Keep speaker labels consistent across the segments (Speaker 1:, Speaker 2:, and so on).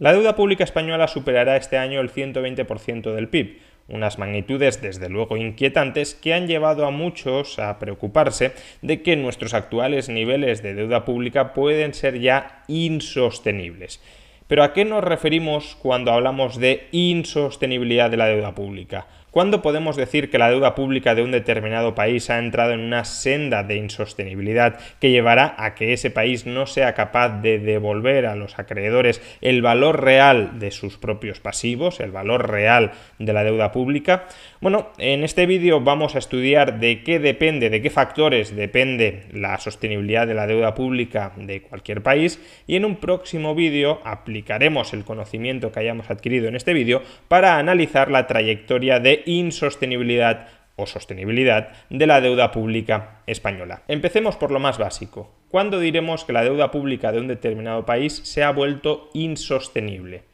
Speaker 1: La deuda pública española superará este año el 120% del PIB, unas magnitudes desde luego inquietantes que han llevado a muchos a preocuparse de que nuestros actuales niveles de deuda pública pueden ser ya insostenibles. Pero ¿a qué nos referimos cuando hablamos de insostenibilidad de la deuda pública? ¿Cuándo podemos decir que la deuda pública de un determinado país ha entrado en una senda de insostenibilidad que llevará a que ese país no sea capaz de devolver a los acreedores el valor real de sus propios pasivos, el valor real de la deuda pública? Bueno, en este vídeo vamos a estudiar de qué depende, de qué factores depende la sostenibilidad de la deuda pública de cualquier país y en un próximo vídeo aplicaremos el conocimiento que hayamos adquirido en este vídeo para analizar la trayectoria de insostenibilidad o sostenibilidad de la deuda pública española. Empecemos por lo más básico. ¿Cuándo diremos que la deuda pública de un determinado país se ha vuelto insostenible?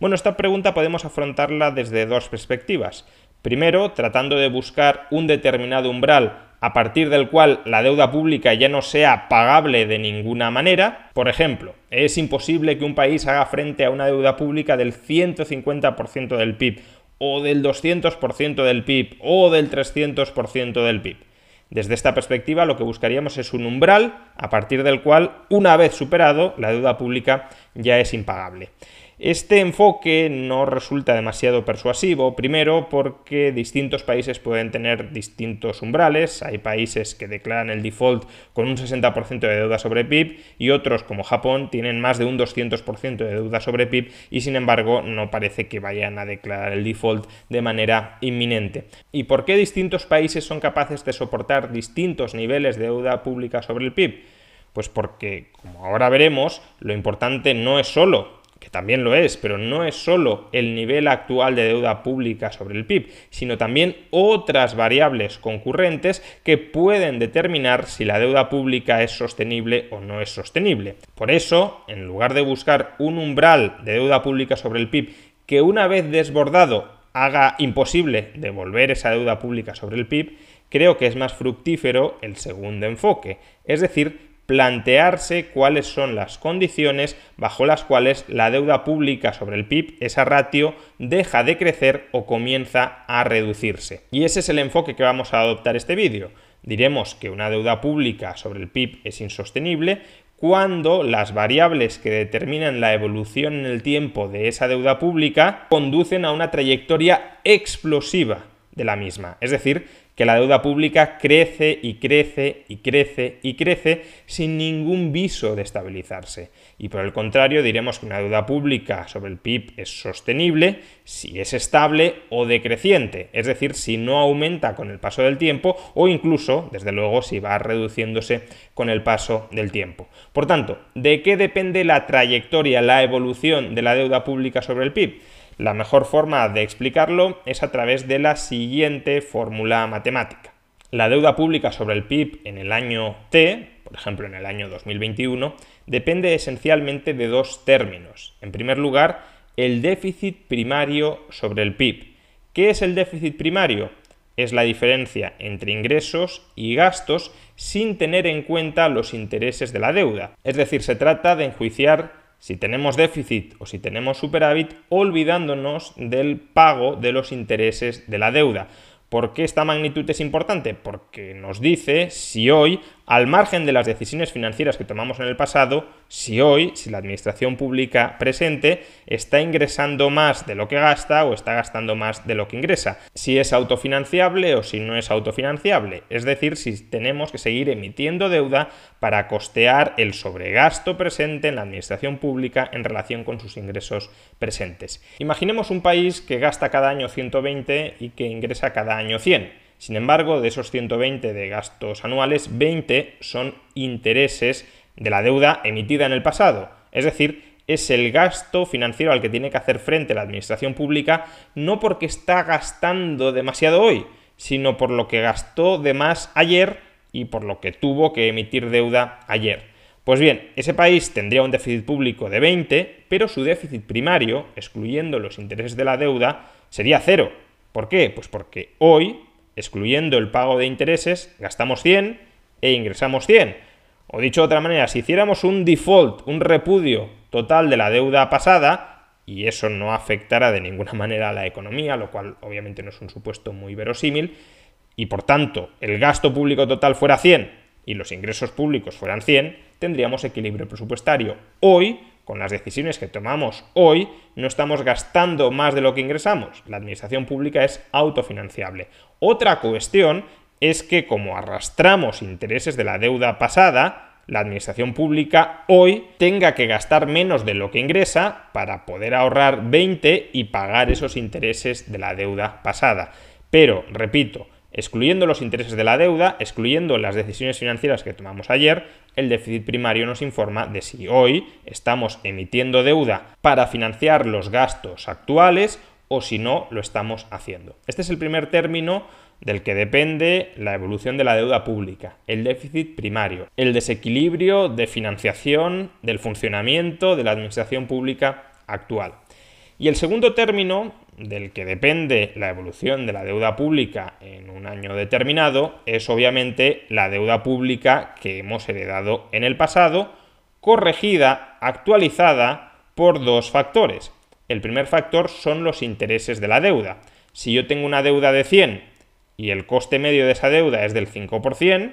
Speaker 1: Bueno, esta pregunta podemos afrontarla desde dos perspectivas. Primero, tratando de buscar un determinado umbral a partir del cual la deuda pública ya no sea pagable de ninguna manera. Por ejemplo, es imposible que un país haga frente a una deuda pública del 150% del PIB o del 200% del PIB o del 300% del PIB. Desde esta perspectiva lo que buscaríamos es un umbral a partir del cual, una vez superado, la deuda pública ya es impagable. Este enfoque no resulta demasiado persuasivo, primero porque distintos países pueden tener distintos umbrales, hay países que declaran el default con un 60% de deuda sobre PIB y otros como Japón tienen más de un 200% de deuda sobre PIB y sin embargo no parece que vayan a declarar el default de manera inminente. ¿Y por qué distintos países son capaces de soportar distintos niveles de deuda pública sobre el PIB? Pues porque, como ahora veremos, lo importante no es solo que también lo es, pero no es solo el nivel actual de deuda pública sobre el PIB, sino también otras variables concurrentes que pueden determinar si la deuda pública es sostenible o no es sostenible. Por eso, en lugar de buscar un umbral de deuda pública sobre el PIB que una vez desbordado haga imposible devolver esa deuda pública sobre el PIB, creo que es más fructífero el segundo enfoque, es decir, plantearse cuáles son las condiciones bajo las cuales la deuda pública sobre el PIB, esa ratio, deja de crecer o comienza a reducirse. Y ese es el enfoque que vamos a adoptar este vídeo. Diremos que una deuda pública sobre el PIB es insostenible cuando las variables que determinan la evolución en el tiempo de esa deuda pública conducen a una trayectoria explosiva de la misma. Es decir, que la deuda pública crece y crece y crece y crece sin ningún viso de estabilizarse. Y por el contrario, diremos que una deuda pública sobre el PIB es sostenible si es estable o decreciente, es decir, si no aumenta con el paso del tiempo o incluso, desde luego, si va reduciéndose con el paso del tiempo. Por tanto, ¿de qué depende la trayectoria, la evolución de la deuda pública sobre el PIB? La mejor forma de explicarlo es a través de la siguiente fórmula matemática. La deuda pública sobre el PIB en el año T, por ejemplo en el año 2021, depende esencialmente de dos términos. En primer lugar, el déficit primario sobre el PIB. ¿Qué es el déficit primario? Es la diferencia entre ingresos y gastos sin tener en cuenta los intereses de la deuda. Es decir, se trata de enjuiciar si tenemos déficit o si tenemos superávit, olvidándonos del pago de los intereses de la deuda. ¿Por qué esta magnitud es importante? Porque nos dice si hoy al margen de las decisiones financieras que tomamos en el pasado, si hoy, si la administración pública presente está ingresando más de lo que gasta o está gastando más de lo que ingresa, si es autofinanciable o si no es autofinanciable, es decir, si tenemos que seguir emitiendo deuda para costear el sobregasto presente en la administración pública en relación con sus ingresos presentes. Imaginemos un país que gasta cada año 120 y que ingresa cada año 100. Sin embargo, de esos 120 de gastos anuales, 20 son intereses de la deuda emitida en el pasado. Es decir, es el gasto financiero al que tiene que hacer frente la administración pública, no porque está gastando demasiado hoy, sino por lo que gastó de más ayer y por lo que tuvo que emitir deuda ayer. Pues bien, ese país tendría un déficit público de 20, pero su déficit primario, excluyendo los intereses de la deuda, sería cero. ¿Por qué? Pues porque hoy excluyendo el pago de intereses, gastamos 100 e ingresamos 100. O dicho de otra manera, si hiciéramos un default, un repudio total de la deuda pasada, y eso no afectara de ninguna manera a la economía, lo cual obviamente no es un supuesto muy verosímil, y por tanto el gasto público total fuera 100 y los ingresos públicos fueran 100, tendríamos equilibrio presupuestario. Hoy con las decisiones que tomamos hoy, no estamos gastando más de lo que ingresamos. La administración pública es autofinanciable. Otra cuestión es que como arrastramos intereses de la deuda pasada, la administración pública hoy tenga que gastar menos de lo que ingresa para poder ahorrar 20 y pagar esos intereses de la deuda pasada. Pero, repito, Excluyendo los intereses de la deuda, excluyendo las decisiones financieras que tomamos ayer, el déficit primario nos informa de si hoy estamos emitiendo deuda para financiar los gastos actuales o si no lo estamos haciendo. Este es el primer término del que depende la evolución de la deuda pública, el déficit primario, el desequilibrio de financiación del funcionamiento de la administración pública actual. Y el segundo término, del que depende la evolución de la deuda pública en un año determinado, es obviamente la deuda pública que hemos heredado en el pasado, corregida, actualizada por dos factores. El primer factor son los intereses de la deuda. Si yo tengo una deuda de 100 y el coste medio de esa deuda es del 5%,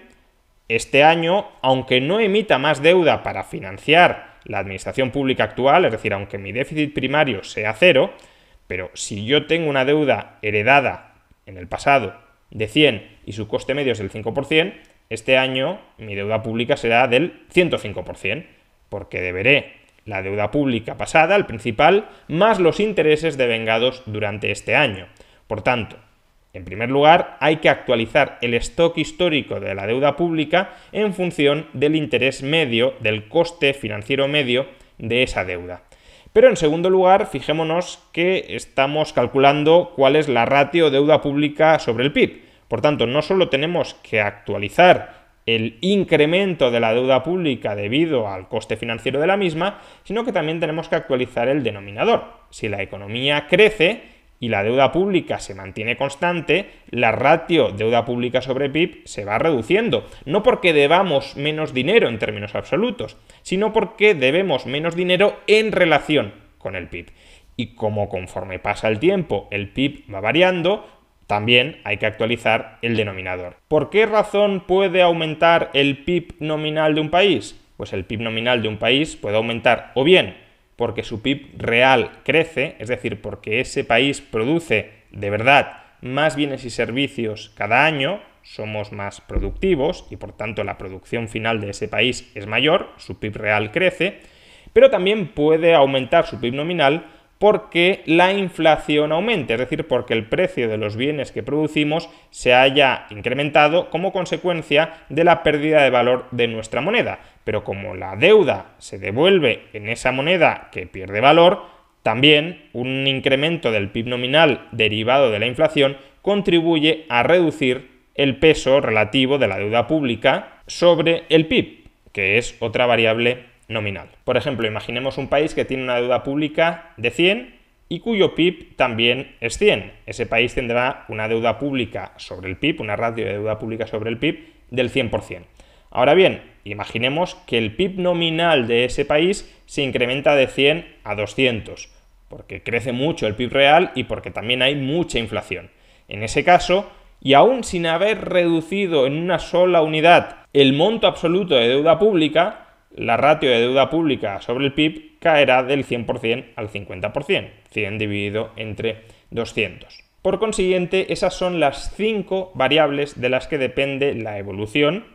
Speaker 1: este año, aunque no emita más deuda para financiar la administración pública actual, es decir, aunque mi déficit primario sea cero, pero si yo tengo una deuda heredada en el pasado de 100 y su coste medio es del 5%, este año mi deuda pública será del 105%, porque deberé la deuda pública pasada, el principal, más los intereses devengados durante este año. Por tanto, en primer lugar, hay que actualizar el stock histórico de la deuda pública en función del interés medio, del coste financiero medio de esa deuda. Pero en segundo lugar, fijémonos que estamos calculando cuál es la ratio deuda pública sobre el PIB. Por tanto, no solo tenemos que actualizar el incremento de la deuda pública debido al coste financiero de la misma, sino que también tenemos que actualizar el denominador. Si la economía crece, y la deuda pública se mantiene constante, la ratio deuda pública sobre PIB se va reduciendo. No porque debamos menos dinero en términos absolutos, sino porque debemos menos dinero en relación con el PIB. Y como conforme pasa el tiempo el PIB va variando, también hay que actualizar el denominador. ¿Por qué razón puede aumentar el PIB nominal de un país? Pues el PIB nominal de un país puede aumentar o bien porque su PIB real crece, es decir, porque ese país produce de verdad más bienes y servicios cada año, somos más productivos y por tanto la producción final de ese país es mayor, su PIB real crece, pero también puede aumentar su PIB nominal porque la inflación aumente, es decir, porque el precio de los bienes que producimos se haya incrementado como consecuencia de la pérdida de valor de nuestra moneda. Pero como la deuda se devuelve en esa moneda que pierde valor, también un incremento del PIB nominal derivado de la inflación contribuye a reducir el peso relativo de la deuda pública sobre el PIB, que es otra variable nominal. Por ejemplo, imaginemos un país que tiene una deuda pública de 100 y cuyo PIB también es 100. Ese país tendrá una deuda pública sobre el PIB, una ratio de deuda pública sobre el PIB del 100%. Ahora bien, imaginemos que el PIB nominal de ese país se incrementa de 100 a 200, porque crece mucho el PIB real y porque también hay mucha inflación. En ese caso, y aún sin haber reducido en una sola unidad el monto absoluto de deuda pública, la ratio de deuda pública sobre el PIB caerá del 100% al 50%, 100 dividido entre 200. Por consiguiente, esas son las cinco variables de las que depende la evolución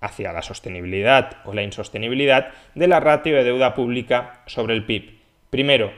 Speaker 1: hacia la sostenibilidad o la insostenibilidad de la ratio de deuda pública sobre el PIB. Primero,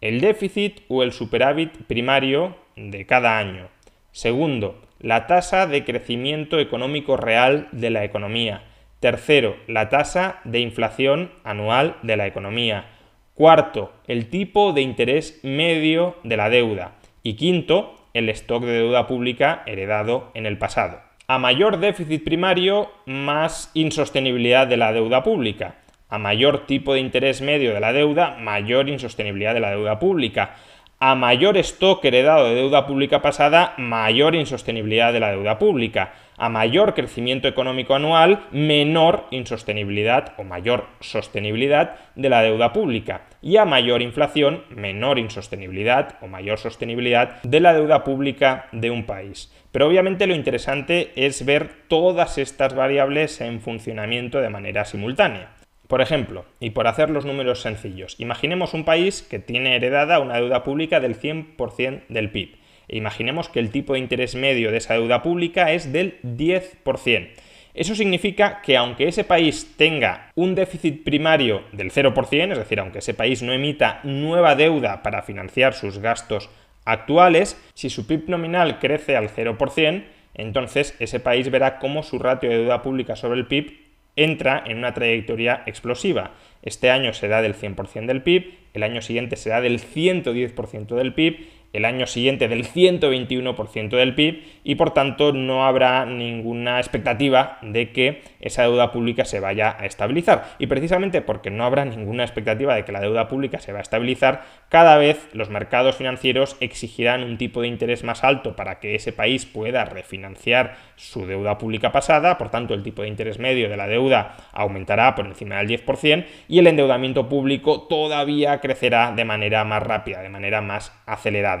Speaker 1: el déficit o el superávit primario de cada año. Segundo, la tasa de crecimiento económico real de la economía. Tercero, la tasa de inflación anual de la economía. Cuarto, el tipo de interés medio de la deuda. Y quinto, el stock de deuda pública heredado en el pasado. A mayor déficit primario, más insostenibilidad de la deuda pública. A mayor tipo de interés medio de la deuda, mayor insostenibilidad de la deuda pública. A mayor stock heredado de deuda pública pasada, mayor insostenibilidad de la deuda pública a mayor crecimiento económico anual, menor insostenibilidad o mayor sostenibilidad de la deuda pública. Y a mayor inflación, menor insostenibilidad o mayor sostenibilidad de la deuda pública de un país. Pero obviamente lo interesante es ver todas estas variables en funcionamiento de manera simultánea. Por ejemplo, y por hacer los números sencillos, imaginemos un país que tiene heredada una deuda pública del 100% del PIB. Imaginemos que el tipo de interés medio de esa deuda pública es del 10%. Eso significa que aunque ese país tenga un déficit primario del 0%, es decir, aunque ese país no emita nueva deuda para financiar sus gastos actuales, si su PIB nominal crece al 0%, entonces ese país verá cómo su ratio de deuda pública sobre el PIB entra en una trayectoria explosiva. Este año será del 100% del PIB, el año siguiente será del 110% del PIB el año siguiente del 121% del PIB y por tanto no habrá ninguna expectativa de que esa deuda pública se vaya a estabilizar. Y precisamente porque no habrá ninguna expectativa de que la deuda pública se va a estabilizar, cada vez los mercados financieros exigirán un tipo de interés más alto para que ese país pueda refinanciar su deuda pública pasada, por tanto el tipo de interés medio de la deuda aumentará por encima del 10% y el endeudamiento público todavía crecerá de manera más rápida, de manera más acelerada.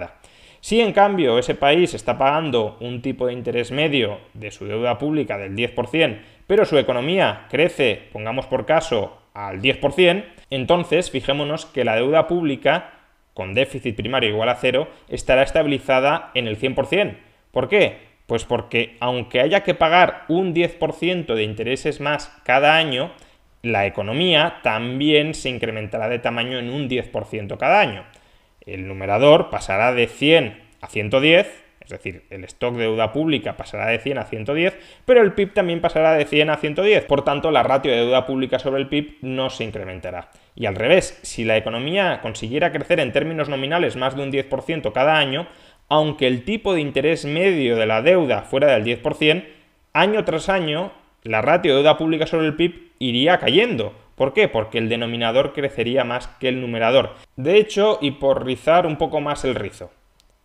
Speaker 1: Si en cambio ese país está pagando un tipo de interés medio de su deuda pública del 10%, pero su economía crece, pongamos por caso, al 10%, entonces fijémonos que la deuda pública con déficit primario igual a cero estará estabilizada en el 100%. ¿Por qué? Pues porque aunque haya que pagar un 10% de intereses más cada año, la economía también se incrementará de tamaño en un 10% cada año el numerador pasará de 100 a 110, es decir, el stock de deuda pública pasará de 100 a 110, pero el PIB también pasará de 100 a 110, por tanto la ratio de deuda pública sobre el PIB no se incrementará. Y al revés, si la economía consiguiera crecer en términos nominales más de un 10% cada año, aunque el tipo de interés medio de la deuda fuera del 10%, año tras año la ratio de deuda pública sobre el PIB iría cayendo, ¿Por qué? Porque el denominador crecería más que el numerador. De hecho, y por rizar un poco más el rizo.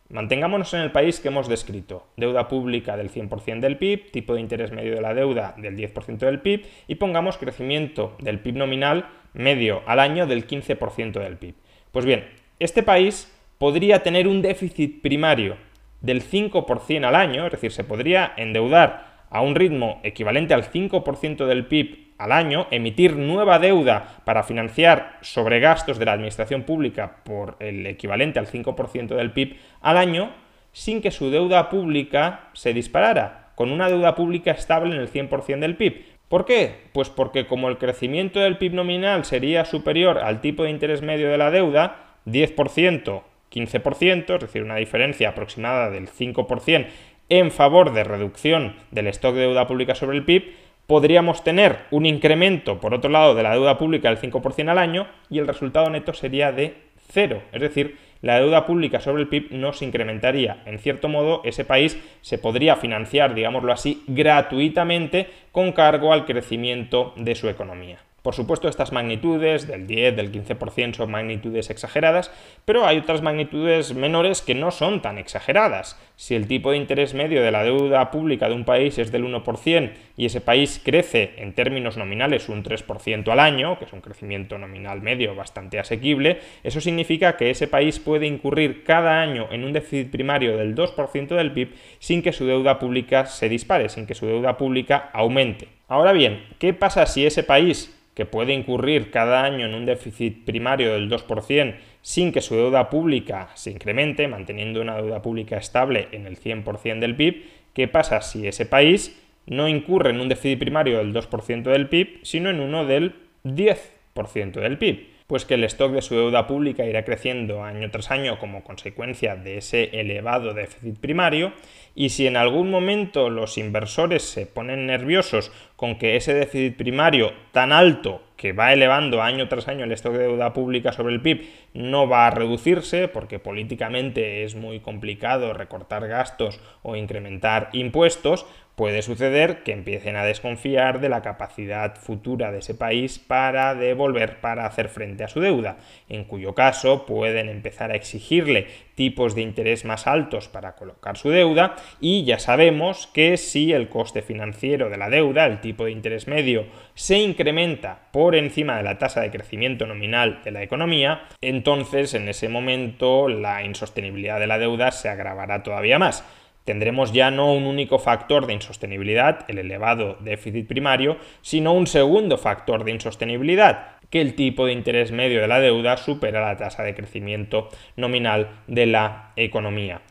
Speaker 1: Mantengámonos en el país que hemos descrito. Deuda pública del 100% del PIB, tipo de interés medio de la deuda del 10% del PIB y pongamos crecimiento del PIB nominal medio al año del 15% del PIB. Pues bien, este país podría tener un déficit primario del 5% al año, es decir, se podría endeudar a un ritmo equivalente al 5% del PIB al año, emitir nueva deuda para financiar sobregastos de la administración pública por el equivalente al 5% del PIB al año, sin que su deuda pública se disparara, con una deuda pública estable en el 100% del PIB. ¿Por qué? Pues porque como el crecimiento del PIB nominal sería superior al tipo de interés medio de la deuda, 10%, 15%, es decir, una diferencia aproximada del 5% en favor de reducción del stock de deuda pública sobre el PIB, podríamos tener un incremento, por otro lado, de la deuda pública del 5% al año y el resultado neto sería de cero. Es decir, la deuda pública sobre el PIB no se incrementaría. En cierto modo, ese país se podría financiar, digámoslo así, gratuitamente con cargo al crecimiento de su economía. Por supuesto, estas magnitudes del 10, del 15% son magnitudes exageradas, pero hay otras magnitudes menores que no son tan exageradas. Si el tipo de interés medio de la deuda pública de un país es del 1% y ese país crece en términos nominales un 3% al año, que es un crecimiento nominal medio bastante asequible, eso significa que ese país puede incurrir cada año en un déficit primario del 2% del PIB sin que su deuda pública se dispare, sin que su deuda pública aumente. Ahora bien, ¿qué pasa si ese país, que puede incurrir cada año en un déficit primario del 2% sin que su deuda pública se incremente, manteniendo una deuda pública estable en el 100% del PIB, ¿qué pasa si ese país no incurre en un déficit primario del 2% del PIB, sino en uno del 10% del PIB? pues que el stock de su deuda pública irá creciendo año tras año como consecuencia de ese elevado déficit primario y si en algún momento los inversores se ponen nerviosos con que ese déficit primario tan alto que va elevando año tras año el stock de deuda pública sobre el PIB no va a reducirse porque políticamente es muy complicado recortar gastos o incrementar impuestos, puede suceder que empiecen a desconfiar de la capacidad futura de ese país para devolver, para hacer frente a su deuda, en cuyo caso pueden empezar a exigirle tipos de interés más altos para colocar su deuda y ya sabemos que si el coste financiero de la deuda, el tipo de interés medio, se incrementa por encima de la tasa de crecimiento nominal de la economía, entonces en ese momento la insostenibilidad de la deuda se agravará todavía más. Tendremos ya no un único factor de insostenibilidad, el elevado déficit primario, sino un segundo factor de insostenibilidad, que el tipo de interés medio de la deuda supera la tasa de crecimiento nominal de la economía.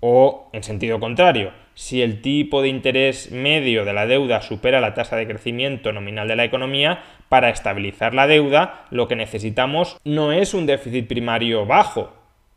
Speaker 1: O, en sentido contrario, si el tipo de interés medio de la deuda supera la tasa de crecimiento nominal de la economía, para estabilizar la deuda lo que necesitamos no es un déficit primario bajo,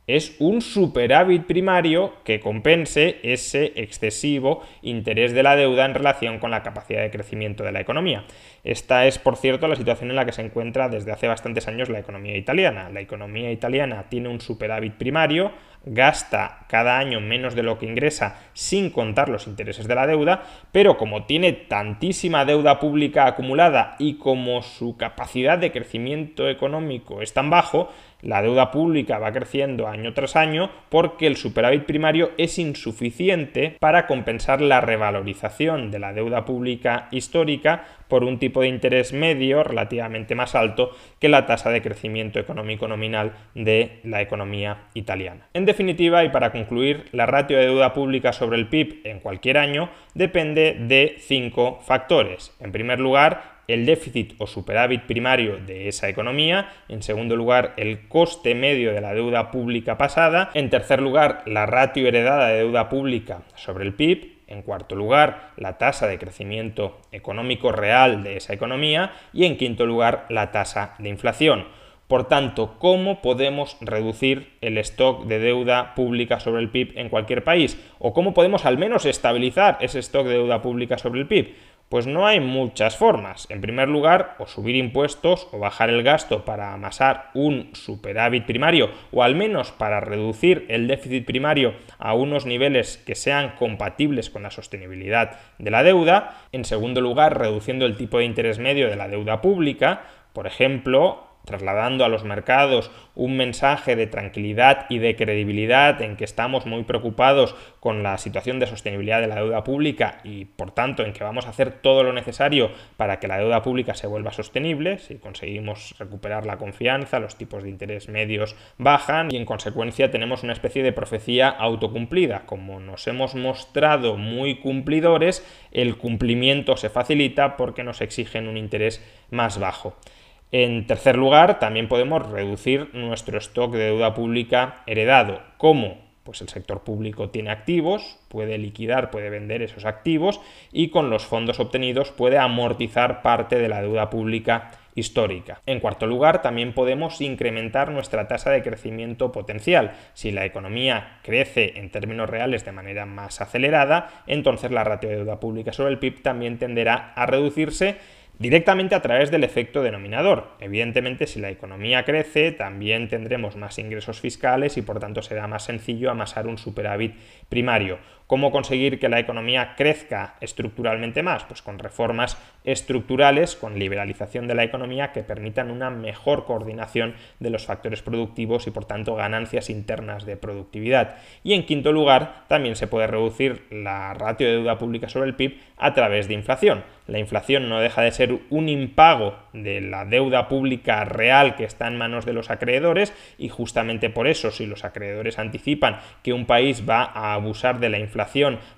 Speaker 1: es un superávit primario que compense ese excesivo interés de la deuda en relación con la capacidad de crecimiento de la economía. Esta es, por cierto, la situación en la que se encuentra desde hace bastantes años la economía italiana. La economía italiana tiene un superávit primario gasta cada año menos de lo que ingresa sin contar los intereses de la deuda, pero como tiene tantísima deuda pública acumulada y como su capacidad de crecimiento económico es tan bajo, la deuda pública va creciendo año tras año porque el superávit primario es insuficiente para compensar la revalorización de la deuda pública histórica por un tipo de interés medio relativamente más alto que la tasa de crecimiento económico nominal de la economía italiana. En definitiva, y para concluir, la ratio de deuda pública sobre el PIB en cualquier año depende de cinco factores. En primer lugar, el déficit o superávit primario de esa economía, en segundo lugar el coste medio de la deuda pública pasada, en tercer lugar la ratio heredada de deuda pública sobre el PIB, en cuarto lugar, la tasa de crecimiento económico real de esa economía. Y en quinto lugar, la tasa de inflación. Por tanto, ¿cómo podemos reducir el stock de deuda pública sobre el PIB en cualquier país? ¿O cómo podemos al menos estabilizar ese stock de deuda pública sobre el PIB? Pues no hay muchas formas. En primer lugar, o subir impuestos o bajar el gasto para amasar un superávit primario o al menos para reducir el déficit primario a unos niveles que sean compatibles con la sostenibilidad de la deuda. En segundo lugar, reduciendo el tipo de interés medio de la deuda pública, por ejemplo, trasladando a los mercados un mensaje de tranquilidad y de credibilidad en que estamos muy preocupados con la situación de sostenibilidad de la deuda pública y por tanto en que vamos a hacer todo lo necesario para que la deuda pública se vuelva sostenible, si conseguimos recuperar la confianza, los tipos de interés medios bajan y en consecuencia tenemos una especie de profecía autocumplida. Como nos hemos mostrado muy cumplidores, el cumplimiento se facilita porque nos exigen un interés más bajo. En tercer lugar, también podemos reducir nuestro stock de deuda pública heredado. ¿Cómo? Pues el sector público tiene activos, puede liquidar, puede vender esos activos y con los fondos obtenidos puede amortizar parte de la deuda pública histórica. En cuarto lugar, también podemos incrementar nuestra tasa de crecimiento potencial. Si la economía crece en términos reales de manera más acelerada, entonces la ratio de deuda pública sobre el PIB también tenderá a reducirse directamente a través del efecto denominador. Evidentemente, si la economía crece, también tendremos más ingresos fiscales y por tanto será más sencillo amasar un superávit primario. ¿Cómo conseguir que la economía crezca estructuralmente más? Pues con reformas estructurales, con liberalización de la economía que permitan una mejor coordinación de los factores productivos y por tanto ganancias internas de productividad. Y en quinto lugar, también se puede reducir la ratio de deuda pública sobre el PIB a través de inflación. La inflación no deja de ser un impago de la deuda pública real que está en manos de los acreedores y justamente por eso si los acreedores anticipan que un país va a abusar de la inflación,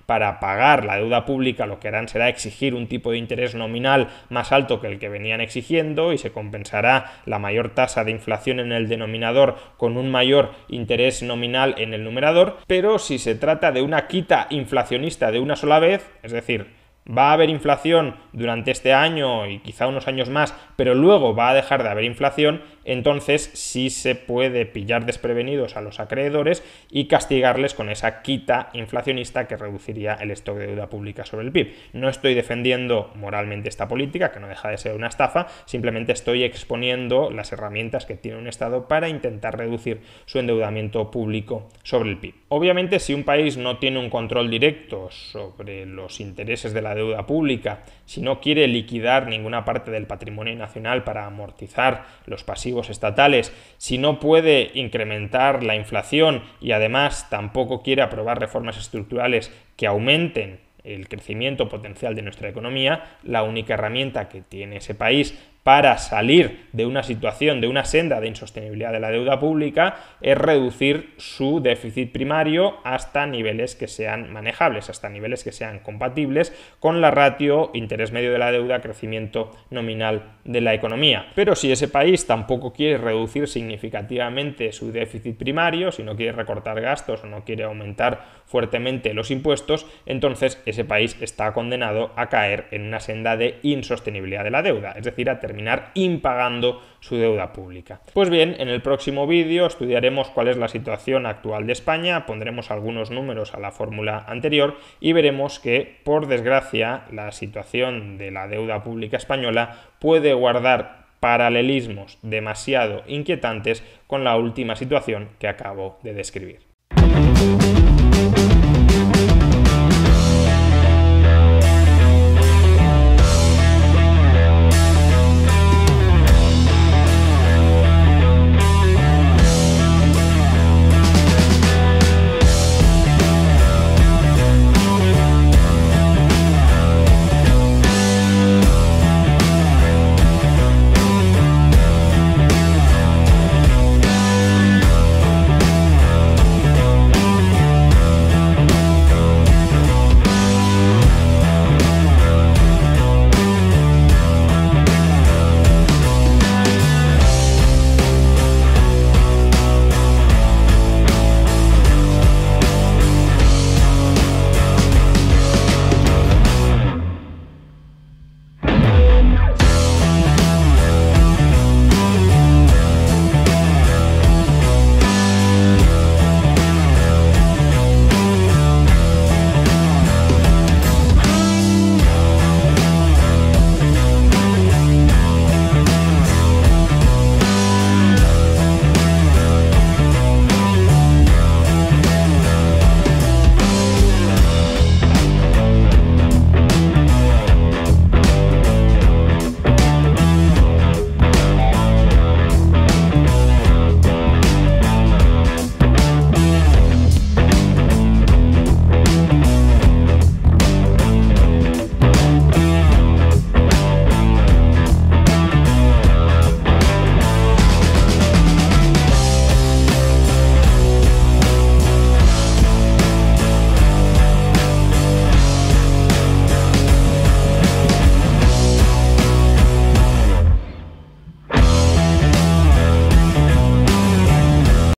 Speaker 1: para pagar la deuda pública lo que harán será exigir un tipo de interés nominal más alto que el que venían exigiendo y se compensará la mayor tasa de inflación en el denominador con un mayor interés nominal en el numerador, pero si se trata de una quita inflacionista de una sola vez, es decir, va a haber inflación durante este año y quizá unos años más, pero luego va a dejar de haber inflación, entonces sí se puede pillar desprevenidos a los acreedores y castigarles con esa quita inflacionista que reduciría el stock de deuda pública sobre el PIB. No estoy defendiendo moralmente esta política, que no deja de ser una estafa, simplemente estoy exponiendo las herramientas que tiene un Estado para intentar reducir su endeudamiento público sobre el PIB. Obviamente, si un país no tiene un control directo sobre los intereses de la deuda pública, si no quiere liquidar ninguna parte del patrimonio nacional para amortizar los pasivos, estatales, si no puede incrementar la inflación y además tampoco quiere aprobar reformas estructurales que aumenten el crecimiento potencial de nuestra economía, la única herramienta que tiene ese país para salir de una situación, de una senda de insostenibilidad de la deuda pública, es reducir su déficit primario hasta niveles que sean manejables, hasta niveles que sean compatibles con la ratio interés medio de la deuda, crecimiento nominal de la economía. Pero si ese país tampoco quiere reducir significativamente su déficit primario, si no quiere recortar gastos o no quiere aumentar fuertemente los impuestos, entonces ese país está condenado a caer en una senda de insostenibilidad de la deuda, es decir, a terminar impagando su deuda pública. Pues bien, en el próximo vídeo estudiaremos cuál es la situación actual de España, pondremos algunos números a la fórmula anterior y veremos que, por desgracia, la situación de la deuda pública española puede guardar paralelismos demasiado inquietantes con la última situación que acabo de describir.